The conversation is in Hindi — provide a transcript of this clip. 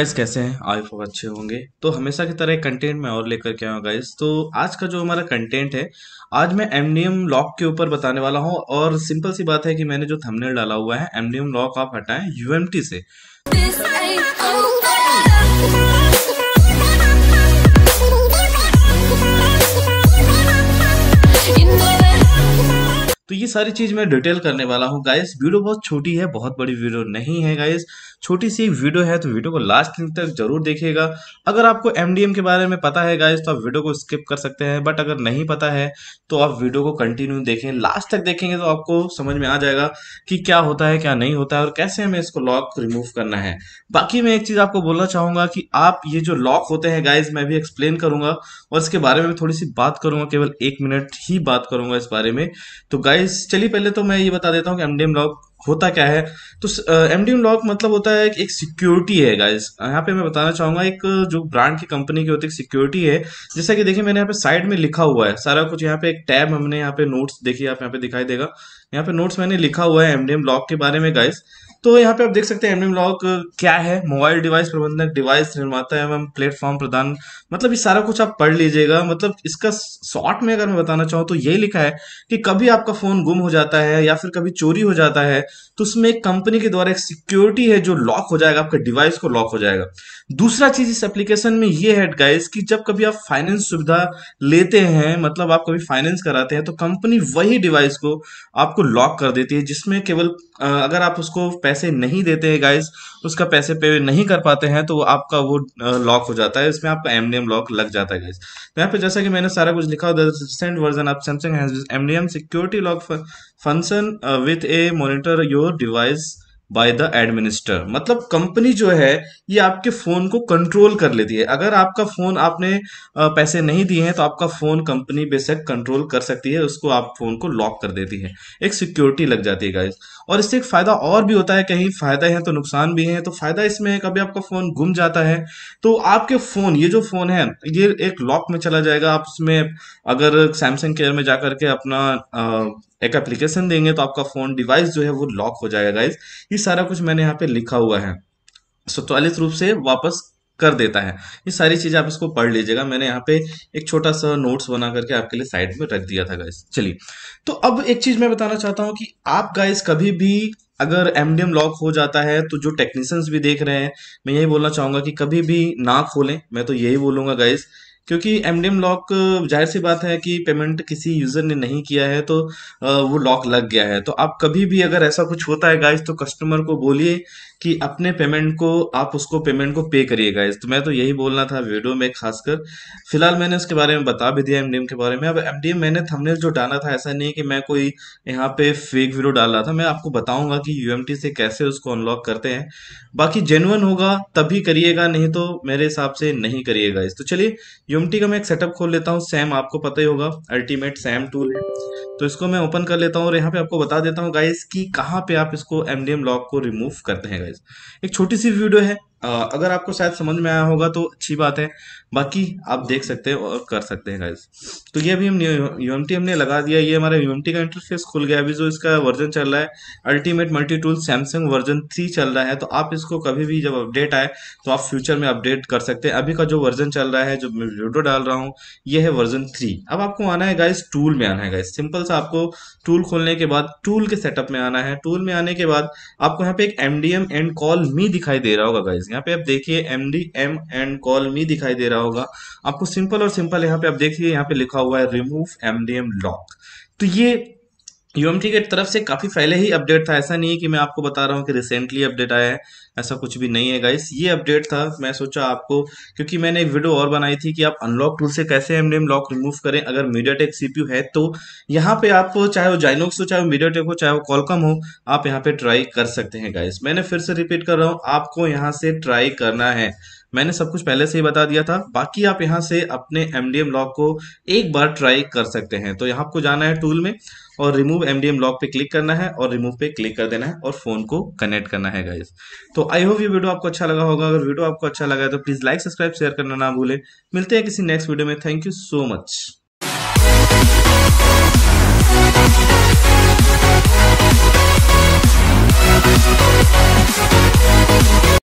गाइस कैसे हैं आई फोक अच्छे होंगे तो हमेशा की तरह कंटेंट मैं और लेकर के आया गाइस तो आज का जो हमारा कंटेंट है आज मैं एमडीएम लॉक के ऊपर बताने वाला हूँ और सिंपल सी बात है कि मैंने जो थंबनेल डाला हुआ है एमडीएम लॉक आप हटाएं यूएमटी से सारी चीज़ मैं डिटेल करने वाला हूँ गाइस वीडियो बहुत छोटी है बहुत बड़ी वीडियो नहीं है गाइस छोटी सी वीडियो है तो वीडियो को लास्ट तक जरूर देखिएगा अगर आपको एमडीएम के बारे में पता है गाइस तो आप वीडियो को स्किप कर सकते हैं बट अगर नहीं पता है तो आप वीडियो को कंटिन्यू देखें लास्ट तक देखेंगे तो आपको समझ में आ जाएगा कि क्या होता है क्या नहीं होता है और कैसे हमें इसको लॉक रिमूव करना है बाकी मैं एक चीज़ आपको बोलना चाहूंगा कि आप ये जो लॉक होते हैं गाइज मैं भी एक्सप्लेन करूंगा और इसके बारे में थोड़ी सी बात करूंगा केवल एक मिनट ही बात करूंगा इस बारे में तो गाइज चलिए पहले तो मैं ये बता देता हूँ कि एमडीएम लॉक होता क्या है तो एमडीएम लॉक मतलब होता है एक सिक्योरिटी है गाइस यहाँ पे मैं बताना चाहूंगा एक जो ब्रांड की कंपनी की होती है सिक्योरिटी है जैसा कि देखिए मैंने यहाँ पे साइड में लिखा हुआ है सारा कुछ यहाँ पे एक टैब हमने यहाँ पे नोट्स देखिए आप यहाँ पे दिखाई देगा यहाँ पे नोट्स मैंने लिखा हुआ है एमडीएम लॉक के बारे में गाइज तो यहाँ पे आप देख सकते हैं एमएम लॉक क्या है मोबाइल डिवाइस प्रबंधक डिवाइस निर्माता एवं प्लेटफॉर्म प्रदान मतलब ये सारा कुछ आप पढ़ लीजिएगा मतलब इसका शॉर्ट में अगर मैं बताना चाहूँ तो यही लिखा है कि कभी आपका फोन गुम हो जाता है या फिर कभी चोरी हो जाता है तो उसमें एक कंपनी के द्वारा एक सिक्योरिटी है जो लॉक हो जाएगा आपका डिवाइस को लॉक हो जाएगा दूसरा चीज इस एप्लीकेशन में ये है गाइस कि जब कभी आप फाइनेंस सुविधा लेते हैं मतलब आप कभी फाइनेंस कराते हैं तो कंपनी वही डिवाइस को आपको लॉक कर देती है जिसमें केवल अगर आप उसको पैसे नहीं देते हैं गाइज उसका पैसे पे नहीं कर पाते हैं तो आपका वो लॉक हो जाता है इसमें आपका एमडीएम लॉक लग जाता है गाइज तो यहाँ पे जैसा कि मैंने सारा कुछ लिखा recent version of Samsung MDM security lock function with a monitor your device by the administer मतलब कंपनी जो है ये आपके फोन को कंट्रोल कर लेती है अगर आपका फोन आपने पैसे नहीं दिए हैं तो आपका फोन कंपनी बेशक कंट्रोल कर सकती है उसको आप फोन को लॉक कर देती है एक सिक्योरिटी लग जाती है गाइज और इससे एक फायदा और भी होता है कहीं फायदा है तो नुकसान भी है तो फायदा इसमें है कभी आपका फोन गुम जाता है तो आपके फोन ये जो फोन है ये एक लॉक में चला जाएगा आप उसमें अगर सैमसंग केयर में जाकर के अपना आ, एक एप्लीकेशन देंगे तो आपका फोन डिवाइस जो है वो लॉक हो जाएगा गाइज ये सारा कुछ मैंने यहाँ पे लिखा हुआ है स्वचालित रूप से वापस कर देता है ये सारी चीजें आप इसको पढ़ लीजिएगा मैंने यहाँ पे एक छोटा सा नोट्स बना करके आपके लिए साइड में रख दिया था गाइस चलिए तो अब एक चीज मैं बताना चाहता हूँ कि आप गाइस कभी भी अगर एमडीएम लॉक हो जाता है तो जो टेक्नीशियंस भी देख रहे हैं मैं यही बोलना चाहूंगा कि कभी भी ना खोलें मैं तो यही बोलूंगा गाइस क्योंकि एमडीएम लॉक जाहिर सी बात है कि पेमेंट किसी यूजर ने नहीं किया है तो वो लॉक लग गया है तो आप कभी भी अगर ऐसा कुछ होता है गाइस तो कस्टमर को बोलिए कि अपने पेमेंट को आप उसको पेमेंट को पे करिए गाइस तो मैं तो यही बोलना था वीडियो में खासकर फिलहाल मैंने उसके बारे में बता भी दिया एमडीएम के बारे में अब एमडीएम मैंने थमनेल जो डाला था ऐसा नहीं कि मैं कोई यहाँ पे फेक वीडियो डाल रहा था मैं आपको बताऊंगा कि यूएमटी से कैसे उसको अनलॉक करते हैं बाकी जेनुअन होगा तभी करिएगा नहीं तो मेरे हिसाब से नहीं करिएगा इस तो चलिए यूमटी का मैं एक सेटअप खोल लेता हूँ सैम आपको पता ही होगा अल्टीमेट सैम टूल है तो इसको मैं ओपन कर लेता हूँ और यहाँ पे आपको बता देता हूँ गाइज कि कहाँ पे आप इसको एमडीएम लॉक को रिमूव करते हैं गाइज एक छोटी सी वीडियो है अगर आपको शायद समझ में आया होगा तो अच्छी बात है बाकी आप देख सकते हैं और कर सकते हैं गाइज तो ये अभी हम यूएमटी हमने लगा दिया ये हमारा यूएमटी का इंटरफेस खुल गया अभी जो इसका वर्जन चल रहा है ultimate multi tool Samsung version three चल रहा है तो आप इसको कभी भी जब अपडेट आए तो आप फ्यूचर में अपडेट कर सकते हैं अभी का जो वर्जन चल रहा है जो मैं वीडियो डाल रहा हूँ ये है वर्जन थ्री अब आपको आना है गाइज टूल में आना है गाइज सिंपल सा आपको टूल खोलने के बाद टूल के सेटअप में आना है टूल में आने के बाद आपको यहाँ पे एक एमडीएम एंड कॉल मी दिखाई दे रहा होगा गाइज यहाँ पे आप देखिए M D M and call me दिखाई दे रहा होगा आपको सिंपल और सिंपल यहाँ पे आप देखिए यहाँ पे लिखा हुआ है remove M D M lock तो ये यूएमटी की तरफ से काफ़ी पहले ही अपडेट था ऐसा नहीं है कि मैं आपको बता रहा हूँ कि रिसेंटली अपडेट आया है ऐसा कुछ भी नहीं है गाइस ये अपडेट था मैं सोचा आपको क्योंकि मैंने एक वीडियो और बनाई थी कि आप अनलॉक टूल से कैसे एम नेम लॉक रिमूव करें अगर मीडिया टेक सीपीयू है तो यहाँ पे आप चाहे वो जाइनोक्स हो चाहे वो मीडिया टेक हो चाहे वो कॉलकम हो आप यहाँ पे ट्राई कर सकते हैं गाइस मैंने फिर से रिपीट कर रहा हूँ आपको यहाँ से ट्राई करना है मैंने सब कुछ पहले से ही बता दिया था बाकी आप यहाँ से अपने एमडीएम लॉक को एक बार ट्राई कर सकते हैं तो यहाँ आपको जाना है टूल में और रिमूव एमडीएम लॉक पे क्लिक करना है और रिमूव पे क्लिक कर देना है और फोन को कनेक्ट करना है गाइज तो आई होप ये वीडियो आपको अच्छा लगा होगा अगर वीडियो आपको अच्छा लगा है तो प्लीज लाइक सब्सक्राइब शेयर करना ना भूलें मिलते हैं किसी नेक्स्ट वीडियो में थैंक यू सो मच